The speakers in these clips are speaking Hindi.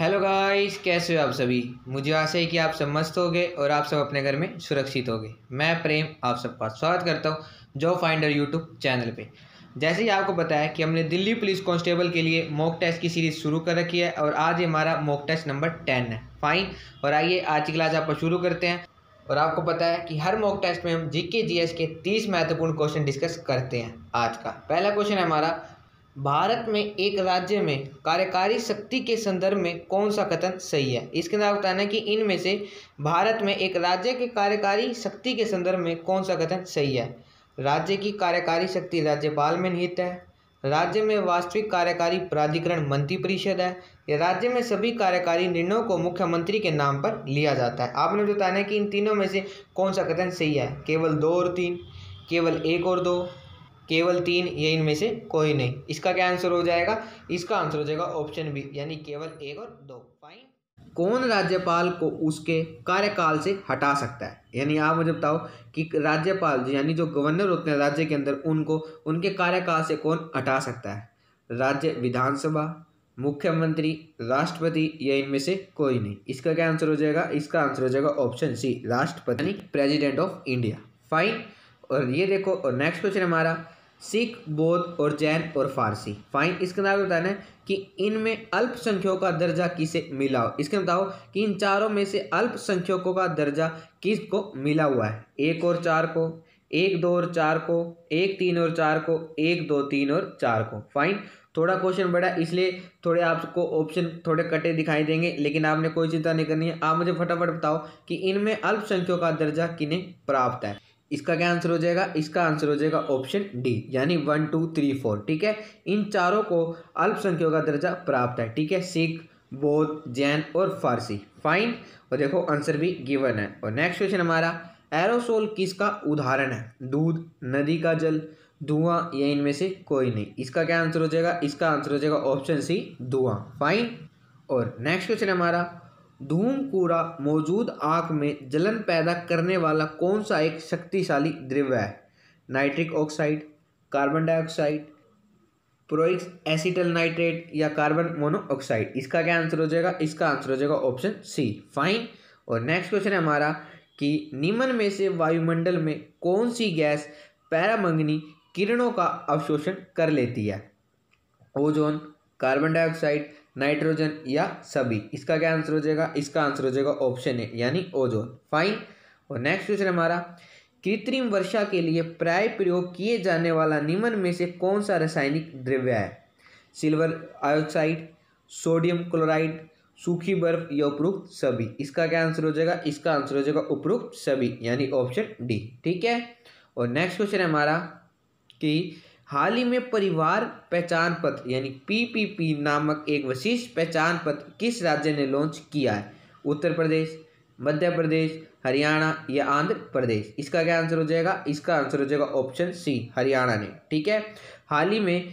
हेलो गाइस कैसे हो आप सभी मुझे आशा है कि आप सब मस्त होगे और आप सब अपने घर में सुरक्षित होगे मैं प्रेम आप सबका स्वागत करता हूं जॉब फाइंडर यूट्यूब चैनल पे जैसे ही आपको पता है कि हमने दिल्ली पुलिस कांस्टेबल के लिए मॉक टेस्ट की सीरीज़ शुरू कर रखी है और आज ये हमारा मॉक टेस्ट नंबर टेन है फाइन और आइए आज की क्लास आपको शुरू करते हैं और आपको पता है कि हर मॉक टेस्ट में हम जीके जीएस के तीस महत्वपूर्ण क्वेश्चन डिस्कस करते हैं आज का पहला क्वेश्चन है हमारा भारत में एक राज्य में कार्यकारी शक्ति के संदर्भ में कौन सा कथन सही है इसके अंदर बताना है कि इनमें से भारत में एक राज्य के कार्यकारी शक्ति के संदर्भ में कौन सा कथन सही है राज्य की कार्यकारी शक्ति राज्यपाल में निहित है राज्य में वास्तविक कार्यकारी प्राधिकरण मंत्रिपरिषद है या राज्य में सभी कार्यकारी निर्णयों को मुख्यमंत्री के नाम पर लिया जाता है आपने बताना है कि इन तीनों में से कौन सा कथन सही है केवल दो और तीन केवल एक और दो केवल तीन ये इनमें से कोई नहीं इसका क्या आंसर हो जाएगा इसका आंसर हो जाएगा ऑप्शन बी यानी केवल एक और दो फाइन कौन राज्यपाल को उसके कार्यकाल से हटा सकता है यानी आप मुझे बताओ कि राज्यपाल यानी जो गवर्नर होते हैं राज्य के अंदर उनको उनके कार्यकाल से कौन हटा सकता है राज्य विधानसभा मुख्यमंत्री राष्ट्रपति या इनमें से कोई नहीं इसका क्या आंसर हो जाएगा इसका आंसर हो जाएगा ऑप्शन सी राष्ट्रपति प्रेजिडेंट ऑफ इंडिया फाइन और ये देखो और नेक्स्ट क्वेश्चन हमारा सिख बौद्ध और जैन और फारसी फाइन इसके अंदर बताना है कि इनमें अल्पसंख्यकों का दर्जा किसे मिला हो इसके बताओ कि इन चारों में से अल्पसंख्यकों का दर्जा किस को मिला हुआ है एक और चार को एक दो और चार को एक तीन और चार को एक दो तीन और चार को फाइन थोड़ा क्वेश्चन बड़ा इसलिए थोड़े आपको ऑप्शन थोड़े कटे दिखाई देंगे लेकिन आपने कोई चिंता नहीं करनी है आप मुझे फटाफट बताओ कि इनमें अल्पसंख्यकों का दर्जा किन्हें प्राप्त है इसका क्या आंसर हो जाएगा इसका आंसर हो जाएगा ऑप्शन डी यानी वन टू थ्री फोर ठीक है इन चारों को अल्पसंख्यकों का दर्जा प्राप्त है ठीक है सिख बौद्ध जैन और फारसी फाइन और देखो आंसर भी गिवन है और नेक्स्ट क्वेश्चन हमारा एरोसोल किसका उदाहरण है दूध नदी का जल धुआं या इनमें से कोई नहीं इसका क्या आंसर हो जाएगा इसका आंसर हो जाएगा ऑप्शन सी धुआं फाइन और नेक्स्ट क्वेश्चन हमारा धूम कूड़ा मौजूद आँख में जलन पैदा करने वाला कौन सा एक शक्तिशाली द्रव्य है nitric oxide carbon dioxide peroxy acetyl nitrate या कार्बन मोनोऑक्साइड इसका क्या आंसर हो जाएगा इसका आंसर हो जाएगा ऑप्शन सी फाइन और नेक्स्ट क्वेश्चन है हमारा कि निम्न में से वायुमंडल में कौन सी गैस पैरामंगनी किरणों का अवशोषण कर लेती है ओजोन कार्बन डाइऑक्साइड नाइट्रोजन या सभी इसका क्या आंसर हो जाएगा इसका आंसर हो जाएगा ऑप्शन ए यानी ओजोन फाइन और नेक्स्ट क्वेश्चन हमारा कृत्रिम वर्षा के लिए प्राय प्रयोग किए जाने वाला निम्न में से कौन सा रासायनिक द्रव्य है सिल्वर आयोक्साइड सोडियम क्लोराइड सूखी बर्फ या उपरोक्त सभी इसका क्या आंसर हो जाएगा इसका आंसर हो जाएगा उपरोक्त सभी यानी ऑप्शन डी ठीक है और नेक्स्ट क्वेश्चन है हमारा कि हाल ही में परिवार पहचान पत्र यानी पीपीपी नामक एक विशिष्ट पहचान पत्र किस राज्य ने लॉन्च किया है उत्तर प्रदेश मध्य प्रदेश हरियाणा या आंध्र प्रदेश इसका क्या आंसर हो जाएगा इसका आंसर हो जाएगा ऑप्शन सी हरियाणा ने ठीक है हाल ही में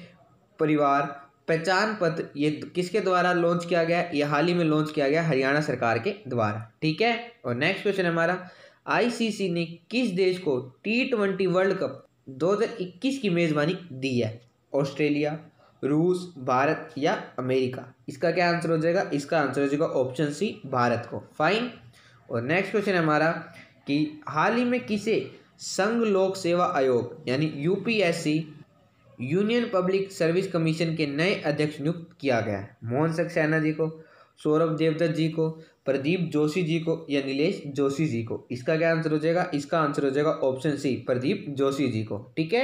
परिवार पहचान पत्र ये किसके द्वारा लॉन्च किया गया ये हाल ही में लॉन्च किया गया हरियाणा सरकार के द्वारा ठीक है और नेक्स्ट क्वेश्चन हमारा आईसीसी ने किस देश को टी ट्वेंटी वर्ल्ड कप 2021 की मेज़बानी दी है ऑस्ट्रेलिया रूस भारत या अमेरिका इसका क्या आंसर हो जाएगा इसका आंसर हो जाएगा ऑप्शन सी भारत को फाइन और नेक्स्ट क्वेश्चन है हमारा कि हाल ही में किसे संघ लोक सेवा आयोग यानी UPSC Union Public Service Commission के नए अध्यक्ष नियुक्त किया गया है मोहन सक्सेना जी को सौरभ देवदत्त जी को प्रदीप जोशी जी को या नीलेश जोशी जी को इसका क्या आंसर हो जाएगा इसका आंसर हो जाएगा ऑप्शन सी प्रदीप जोशी जी को ठीक है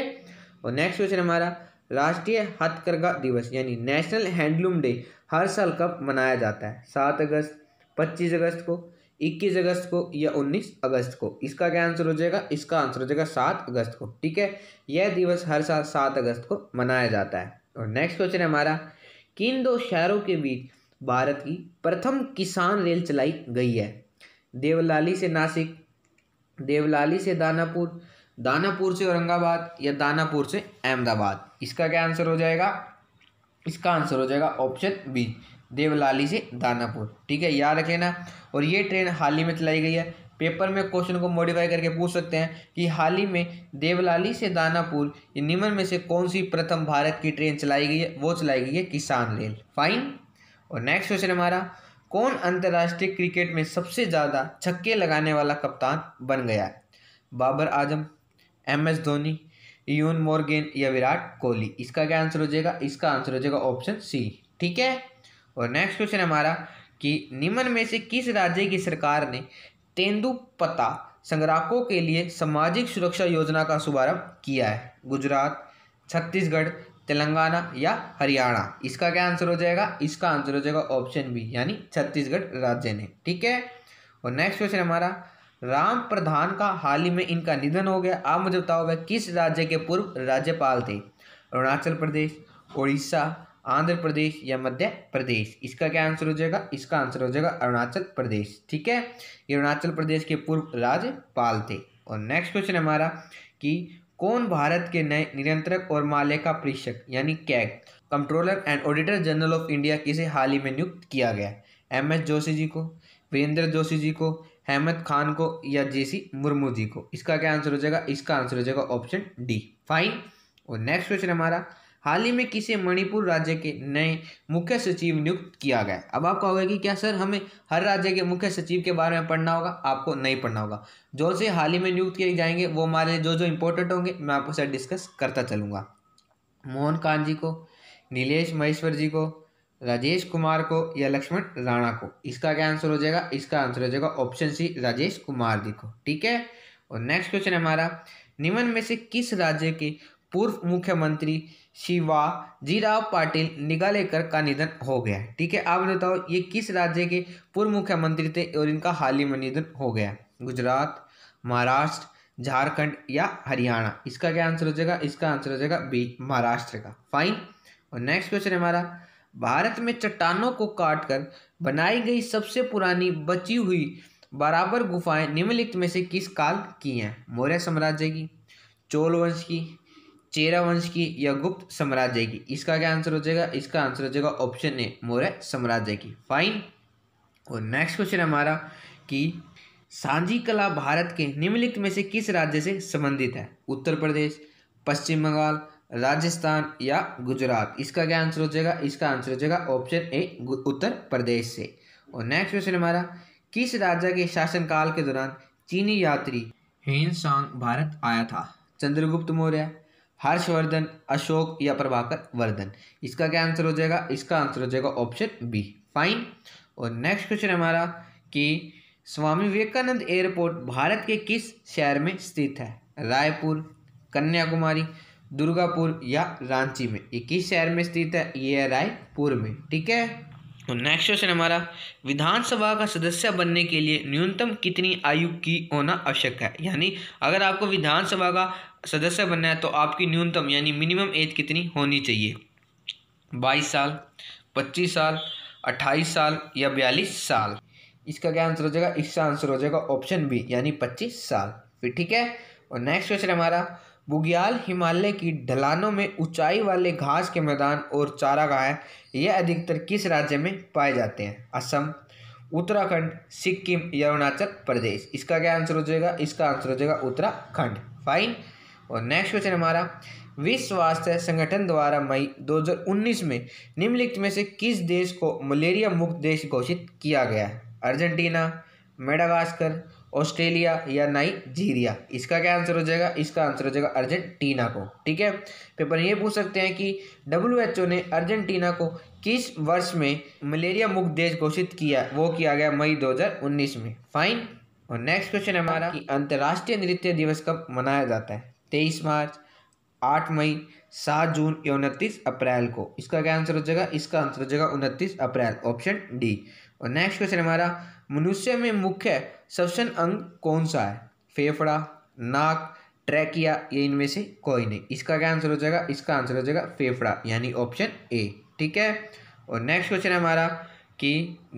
और नेक्स्ट क्वेश्चन हमारा राष्ट्रीय हथकरघा दिवस यानी नेशनल हैंडलूम डे हर साल कब मनाया जाता है सात अगस्त पच्चीस अगस्त को इक्कीस अगस्त को या उन्नीस अगस्त को इसका क्या आंसर हो जाएगा इसका आंसर हो जाएगा सात अगस्त को ठीक है यह दिवस हर साल सात अगस्त को मनाया जाता है और नेक्स्ट क्वेश्चन हमारा किन दो शहरों के बीच भारत की प्रथम किसान रेल चलाई गई है देवलाली से नासिक देवलाली से दानापुर दानापुर से औरंगाबाद या दानापुर से अहमदाबाद इसका क्या आंसर हो जाएगा इसका आंसर हो जाएगा ऑप्शन बी देवलाली से दानापुर ठीक है याद रख लेना और ये ट्रेन हाल ही में चलाई गई है पेपर में क्वेश्चन को मॉडिफाई करके पूछ सकते हैं कि हाल ही में देवलाली से दानापुर निम्न में से कौन सी प्रथम भारत की ट्रेन चलाई गई है वो चलाई गई है किसान रेल फाइन और नेक्स्ट क्वेश्चन हमारा कौन अंतर्राष्ट्रीय क्रिकेट में सबसे ज़्यादा छक्के लगाने वाला कप्तान बन गया है Babar Azam M S Dhoni Eoin Morgan या विराट कोहली इसका क्या आंसर हो जाएगा इसका आंसर हो जाएगा ऑप्शन सी ठीक है और नेक्स्ट क्वेश्चन हमारा कि निम्न में से किस राज्य की सरकार ने तेंदुपत्ता संग्राहकों के लिए सामाजिक सुरक्षा योजना का शुभारंभ किया है गुजरात छत्तीसगढ़ तेलंगाना या हरियाणा इसका क्या आंसर हो जाएगा इसका आंसर हो जाएगा ऑप्शन बी यानी छत्तीसगढ़ राज्य ने ठीक है और नेक्स्ट क्वेश्चन हमारा राम प्रधान का हाल ही में इनका निधन हो गया आप मुझे बताओ वह किस राज्य के पूर्व राज्यपाल थे अरुणाचल प्रदेश उड़ीसा आंध्र प्रदेश या मध्य प्रदेश इसका क्या आंसर हो जाएगा इसका आंसर हो जाएगा अरुणाचल प्रदेश ठीक है ये अरुणाचल प्रदेश के पूर्व राज्यपाल थे और नेक्स्ट क्वेश्चन हमारा कि कौन भारत के नए नियंत्रक और मालेका परीक्षक यानी CAG Controller and Auditor General of India किसे हाल ही में नियुक्त किया गया एम एस जोशी जी को वीरेंद्र जोशी जी को हेमंत खान को या जे सी मुर्मू जी को इसका क्या आंसर हो जाएगा इसका आंसर हो जाएगा ऑप्शन डी फाइन और नेक्स्ट क्वेश्चन हमारा हाल ही में किसे मणिपुर राज्य के नए मुख्य सचिव नियुक्त किया गया अब आप कहोगे कि क्या सर हमें हर राज्य के मुख्य सचिव के बारे में पढ़ना होगा आपको नहीं पढ़ना होगा जो से हाल ही में नियुक्त किए जाएंगे वो हमारे जो जो इम्पोर्टेंट होंगे मैं आपको सर डिस्कस करता चलूँगा मोहन कान जी को नीलेष महेश्वर जी को राजेश कुमार को या लक्ष्मण राणा को इसका क्या आंसर हो जाएगा इसका आंसर हो जाएगा ऑप्शन सी राजेश कुमार जी को ठीक है और नेक्स्ट क्वेश्चन हमारा निम्न में से किस राज्य के पूर्व मुख्यमंत्री शिवा जीराव पाटिल निगालेकर का निधन हो गया ठीक है आप बताओ ये किस राज्य के पूर्व मुख्यमंत्री थे और इनका हाल ही में निधन हो गया गुजरात महाराष्ट्र झारखंड या हरियाणा इसका क्या आंसर हो जाएगा इसका आंसर हो जाएगा बी महाराष्ट्र का फाइन और नेक्स्ट क्वेश्चन हमारा भारत में चट्टानों को कर बनाई गई सबसे पुरानी बची हुई बराबर गुफाएं निम्नलिखित में से किस काल की हैं मौर्य साम्राज्य की चोल वंश की चेरा वंश की या गुप्त साम्राज्य की इसका क्या आंसर हो जाएगा इसका आंसर हो जाएगा ऑप्शन ए मौर्य साम्राज्य की फाइन और नेक्स्ट क्वेश्चन हमारा कि सांझी कला भारत के निम्नलिखित में से किस राज्य से संबंधित है उत्तर प्रदेश पश्चिम बंगाल राजस्थान या गुजरात इसका क्या आंसर हो जाएगा इसका आंसर हो जाएगा ऑप्शन ए उत्तर प्रदेश से और नेक्स्ट क्वेश्चन हमारा किस राज्य के शासनकाल के दौरान चीनी यात्री हेन सांग भारत आया था चंद्रगुप्त मौर्य हर्षवर्धन अशोक या प्रभाकर वर्धन इसका क्या आंसर हो जाएगा इसका आंसर हो जाएगा ऑप्शन बी फाइन और नेक्स्ट क्वेश्चन हमारा कि स्वामी विवेकानंद एयरपोर्ट भारत के किस शहर में स्थित है रायपुर कन्याकुमारी दुर्गापुर या रांची में ये किस शहर में स्थित है ये है रायपुर में ठीक है और नेक्स्ट क्वेश्चन हमारा विधानसभा का सदस्य बनने के लिए न्यूनतम कितनी आयु की होना आवश्यक है यानी अगर आपको विधानसभा का सदस्य बनना है तो आपकी न्यूनतम यानी मिनिमम एज कितनी होनी चाहिए बाईस साल पच्चीस साल अट्ठाईस साल या बयालीस साल इसका क्या आंसर हो जाएगा इसका आंसर हो जाएगा ऑप्शन बी यानी पच्चीस साल फिर ठीक है और नेक्स्ट क्वेश्चन हमारा बुग्याल हिमालय की ढलानों में ऊंचाई वाले घास के मैदान और चारागाह ये अधिकतर किस राज्य में पाए जाते हैं असम उत्तराखंड सिक्किम या अरुणाचल प्रदेश इसका क्या आंसर हो जाएगा इसका आंसर हो जाएगा उत्तराखंड फाइन और नेक्स्ट क्वेश्चन हमारा विश्व स्वास्थ्य संगठन द्वारा मई 2019 में निम्नलिखित में से किस देश को मलेरिया मुक्त देश घोषित किया गया है अर्जेंटीना मेडागास्कर ऑस्ट्रेलिया या नाइजीरिया इसका क्या आंसर हो जाएगा इसका आंसर हो जाएगा अर्जेंटीना को ठीक है पेपर ये पूछ सकते हैं कि डब्ल्यू एच ओ ने अर्जेंटीना को किस वर्ष में मलेरिया मुक्त देश घोषित किया वो किया गया मई 2019 में फाइन और नेक्स्ट क्वेश्चन हमारा कि अंतर्राष्ट्रीय नृत्य दिवस कब मनाया जाता है तेईस मार्च आठ मई सात जून या उनतीस अप्रैल को इसका क्या आंसर हो जाएगा इसका आंसर हो जाएगा उनतीस अप्रैल ऑप्शन डी और नेक्स्ट क्वेश्चन हमारा मनुष्य में मुख्य सबसन अंग कौन सा है फेफड़ा नाक ट्रैकिया ये इनमें से कोई नहीं इसका क्या आंसर हो जाएगा इसका आंसर हो जाएगा फेफड़ा यानी ऑप्शन ए ठीक है और नेक्स्ट क्वेश्चन हमारा कि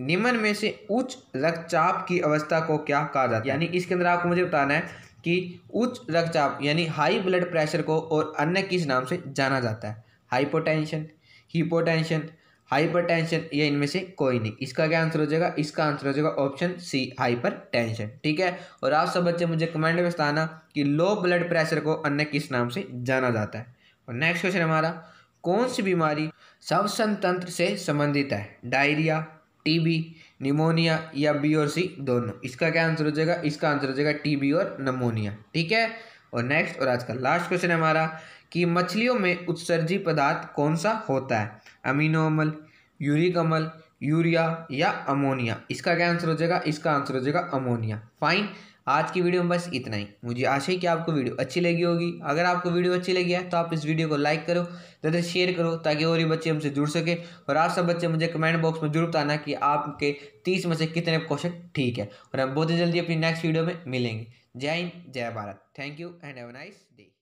निम्न में से उच्च रक्तचाप की अवस्था को क्या कहा जाता है यानी इसके अंदर आपको मुझे बताना है कि उच्च रक्तचाप यानी हाई ब्लड प्रेशर को और अन्य किस नाम से जाना जाता है हाइपोटेंशन हिपोटेंशन हाइपरटेंशन ये इनमें से कोई नहीं इसका क्या आंसर हो जाएगा इसका आंसर हो जाएगा ऑप्शन सी हाइपरटेंशन ठीक है और आप सब बच्चे मुझे कमेंट में बताना कि लो ब्लड प्रेशर को अन्य किस नाम से जाना जाता है और नेक्स्ट क्वेश्चन हमारा कौन सी बीमारी श्वसन तंत्र से संबंधित है डायरिया टीबी निमोनिया या बी और सी दोनों इसका क्या आंसर हो जाएगा इसका आंसर हो जाएगा टीबी और नमोनिया ठीक है और नेक्स्ट और आज का लास्ट क्वेश्चन है हमारा कि मछलियों में उत्सर्जी पदार्थ कौन सा होता है अमीनो अमल यूरिक अमल यूरिया या अमोनिया इसका क्या आंसर हो जाएगा इसका आंसर हो जाएगा अमोनिया फाइन आज की वीडियो में बस इतना ही मुझे आशा है कि आपको वीडियो अच्छी लगी होगी अगर आपको वीडियो अच्छी लगी है तो आप इस वीडियो को लाइक करो ज़्यादा शेयर करो ताकि और भी बच्चे हमसे जुड़ सके और आप सब बच्चे मुझे कमेंट बॉक्स में जरूर बताना कि आपके तीस में से कितने क्वेश्चन ठीक है और हम बहुत ही जल्दी अपनी नेक्स्ट वीडियो में मिलेंगे जय हिंद जय Bharat thank you and have nice day